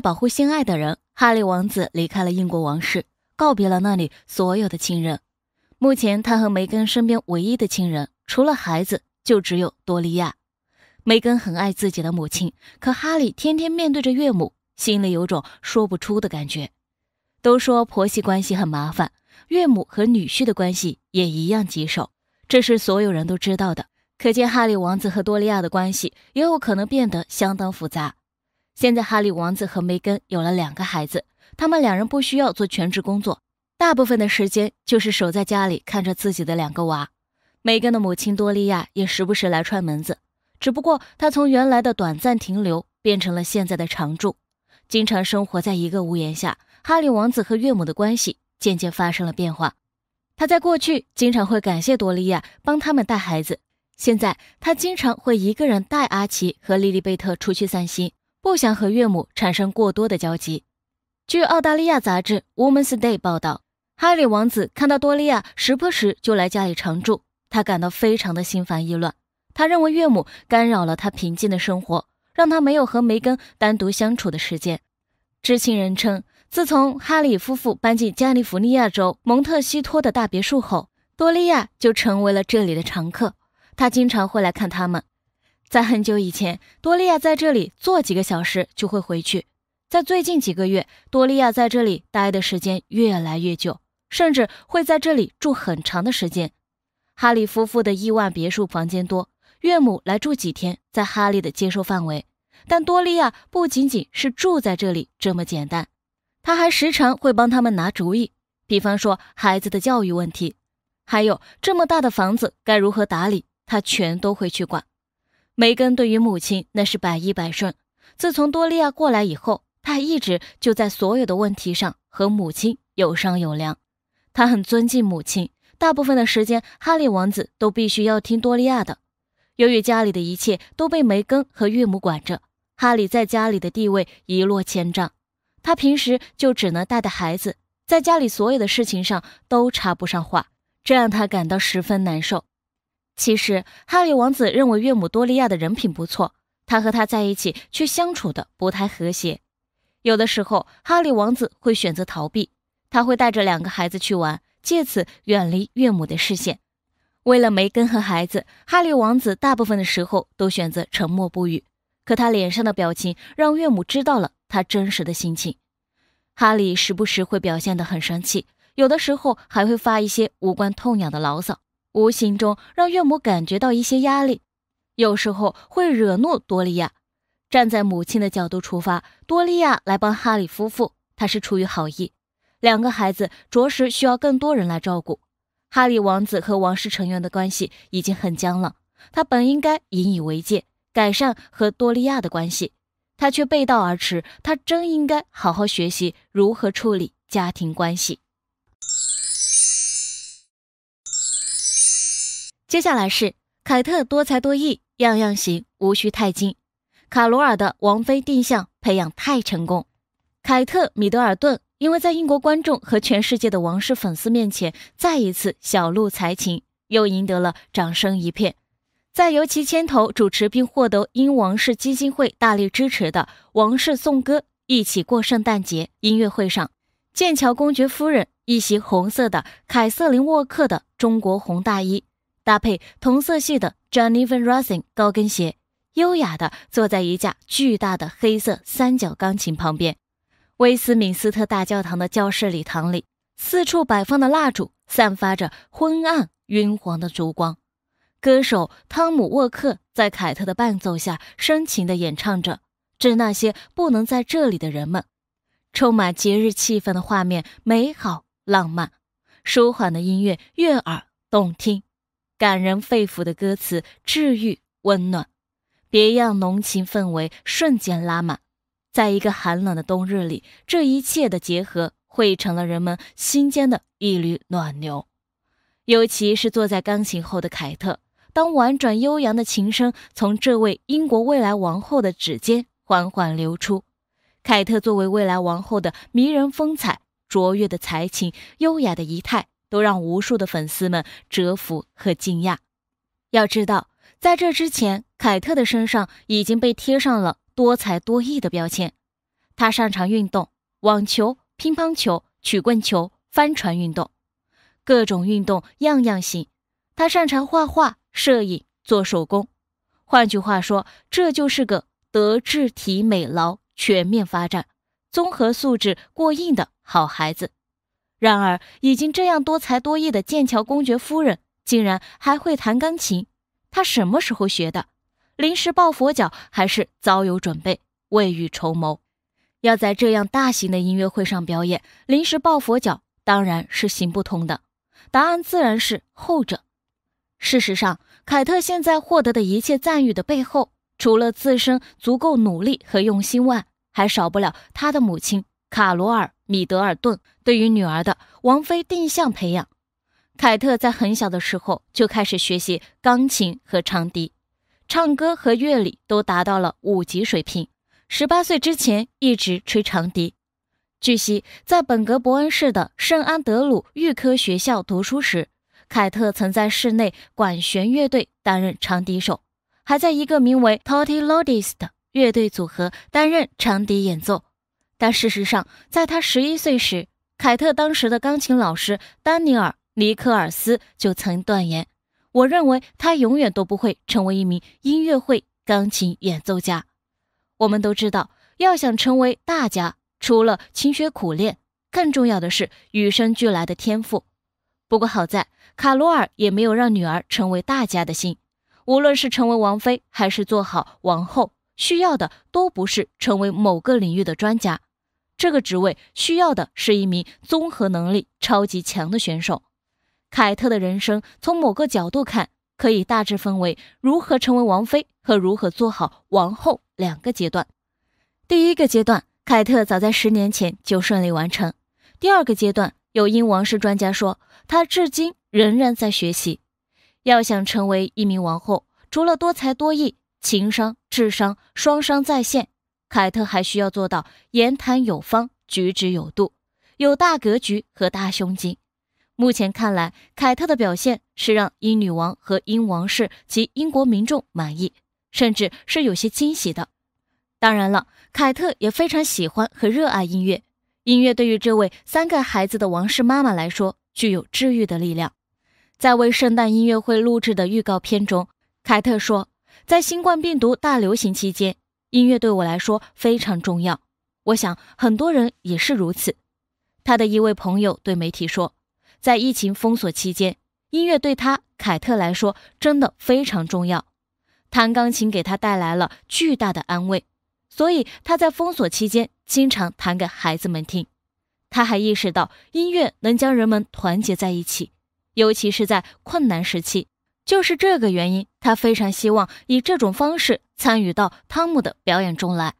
保护心爱的人，哈利王子离开了英国王室，告别了那里所有的亲人。目前，他和梅根身边唯一的亲人，除了孩子，就只有多利亚。梅根很爱自己的母亲，可哈利天天面对着岳母，心里有种说不出的感觉。都说婆媳关系很麻烦，岳母和女婿的关系也一样棘手，这是所有人都知道的。可见，哈利王子和多利亚的关系也有可能变得相当复杂。现在，哈利王子和梅根有了两个孩子，他们两人不需要做全职工作，大部分的时间就是守在家里看着自己的两个娃。梅根的母亲多利亚也时不时来串门子，只不过她从原来的短暂停留变成了现在的常住，经常生活在一个屋檐下。哈利王子和岳母的关系渐渐发生了变化，他在过去经常会感谢多利亚帮他们带孩子，现在他经常会一个人带阿奇和莉莉贝特出去散心。不想和岳母产生过多的交集。据澳大利亚杂志《Woman's Day》报道，哈里王子看到多利亚时不时，就来家里常住。他感到非常的心烦意乱。他认为岳母干扰了他平静的生活，让他没有和梅根单独相处的时间。知情人称，自从哈里夫妇搬进加利福尼亚州蒙特西托的大别墅后，多利亚就成为了这里的常客。他经常会来看他们。在很久以前，多利亚在这里坐几个小时就会回去。在最近几个月，多利亚在这里待的时间越来越久，甚至会在这里住很长的时间。哈利夫妇的亿万别墅房间多，岳母来住几天在哈利的接受范围。但多利亚不仅仅是住在这里这么简单，他还时常会帮他们拿主意，比方说孩子的教育问题，还有这么大的房子该如何打理，他全都会去管。梅根对于母亲那是百依百顺，自从多利亚过来以后，他一直就在所有的问题上和母亲有商有量。他很尊敬母亲，大部分的时间，哈利王子都必须要听多利亚的。由于家里的一切都被梅根和岳母管着，哈利在家里的地位一落千丈。他平时就只能带带孩子，在家里所有的事情上都插不上话，这让他感到十分难受。其实，哈利王子认为岳母多利亚的人品不错，他和她在一起却相处的不太和谐。有的时候，哈利王子会选择逃避，他会带着两个孩子去玩，借此远离岳母的视线。为了梅根和孩子，哈利王子大部分的时候都选择沉默不语。可他脸上的表情让岳母知道了他真实的心情。哈利时不时会表现得很生气，有的时候还会发一些无关痛痒的牢骚。无形中让岳母感觉到一些压力，有时候会惹怒多利亚。站在母亲的角度出发，多利亚来帮哈里夫妇，他是出于好意。两个孩子着实需要更多人来照顾。哈里王子和王室成员的关系已经很僵了，他本应该引以为戒，改善和多利亚的关系，他却背道而驰。他真应该好好学习如何处理家庭关系。接下来是凯特多才多艺，样样行，无需太精。卡罗尔的王妃定向培养太成功。凯特米德尔顿因为在英国观众和全世界的王室粉丝面前再一次小露才情，又赢得了掌声一片。在由其牵头主持并获得英王室基金会大力支持的王室颂歌一起过圣诞节音乐会上，剑桥公爵夫人一袭红色的凯瑟琳沃克的中国红大衣。搭配同色系的 o h n e v i n e r o s s i n 高跟鞋，优雅地坐在一架巨大的黑色三角钢琴旁边。威斯敏斯特大教堂的教室礼堂里，四处摆放的蜡烛散发着昏暗晕黄的烛光。歌手汤姆·沃克在凯特的伴奏下深情地演唱着《致那些不能在这里的人们》。充满节日气氛的画面，美好浪漫，舒缓的音乐悦耳动听。感人肺腑的歌词，治愈温暖，别样浓情氛围瞬间拉满。在一个寒冷的冬日里，这一切的结合汇成了人们心间的一缕暖流。尤其是坐在钢琴后的凯特，当婉转悠扬的琴声从这位英国未来王后的指尖缓缓流出，凯特作为未来王后的迷人风采、卓越的才情、优雅的仪态。都让无数的粉丝们折服和惊讶。要知道，在这之前，凯特的身上已经被贴上了多才多艺的标签。他擅长运动，网球、乒乓球、曲棍球、帆船运动，各种运动样样行。他擅长画画、摄影、做手工。换句话说，这就是个德智体美劳全面发展、综合素质过硬的好孩子。然而，已经这样多才多艺的剑桥公爵夫人，竟然还会弹钢琴。她什么时候学的？临时抱佛脚，还是早有准备、未雨绸缪？要在这样大型的音乐会上表演，临时抱佛脚当然是行不通的。答案自然是后者。事实上，凯特现在获得的一切赞誉的背后，除了自身足够努力和用心外，还少不了她的母亲卡罗尔。米德尔顿对于女儿的王妃定向培养，凯特在很小的时候就开始学习钢琴和长笛，唱歌和乐理都达到了五级水平。十八岁之前一直吹长笛。据悉，在本格伯恩市的圣安德鲁预科学校读书时，凯特曾在市内管弦乐队担任长笛手，还在一个名为 Totti Lodi 的乐队组合担任长笛演奏。但事实上，在他十一岁时，凯特当时的钢琴老师丹尼尔·尼克尔斯就曾断言：“我认为他永远都不会成为一名音乐会钢琴演奏家。”我们都知道，要想成为大家，除了勤学苦练，更重要的是与生俱来的天赋。不过好在卡罗尔也没有让女儿成为大家的心。无论是成为王妃还是做好王后，需要的都不是成为某个领域的专家。这个职位需要的是一名综合能力超级强的选手。凯特的人生从某个角度看，可以大致分为如何成为王妃和如何做好王后两个阶段。第一个阶段，凯特早在十年前就顺利完成；第二个阶段，有英王室专家说，他至今仍然在学习。要想成为一名王后，除了多才多艺、情商、智商双商在线。凯特还需要做到言谈有方、举止有度、有大格局和大胸襟。目前看来，凯特的表现是让英女王和英王室及英国民众满意，甚至是有些惊喜的。当然了，凯特也非常喜欢和热爱音乐，音乐对于这位三个孩子的王室妈妈来说具有治愈的力量。在为圣诞音乐会录制的预告片中，凯特说：“在新冠病毒大流行期间。”音乐对我来说非常重要，我想很多人也是如此。他的一位朋友对媒体说，在疫情封锁期间，音乐对他凯特来说真的非常重要。弹钢琴给他带来了巨大的安慰，所以他在封锁期间经常弹给孩子们听。他还意识到音乐能将人们团结在一起，尤其是在困难时期。就是这个原因，他非常希望以这种方式参与到汤姆的表演中来，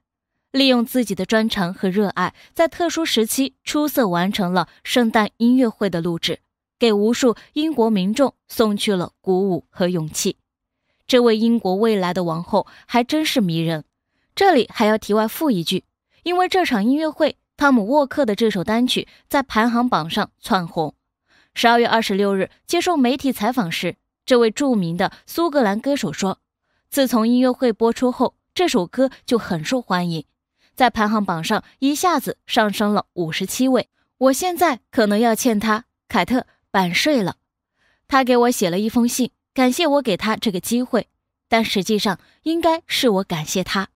利用自己的专长和热爱，在特殊时期出色完成了圣诞音乐会的录制，给无数英国民众送去了鼓舞和勇气。这位英国未来的王后还真是迷人。这里还要题外附一句，因为这场音乐会，汤姆·沃克的这首单曲在排行榜上窜红。十二月二十六日接受媒体采访时。这位著名的苏格兰歌手说：“自从音乐会播出后，这首歌就很受欢迎，在排行榜上一下子上升了五十七位。我现在可能要欠他凯特版税了。”他给我写了一封信，感谢我给他这个机会，但实际上应该是我感谢他。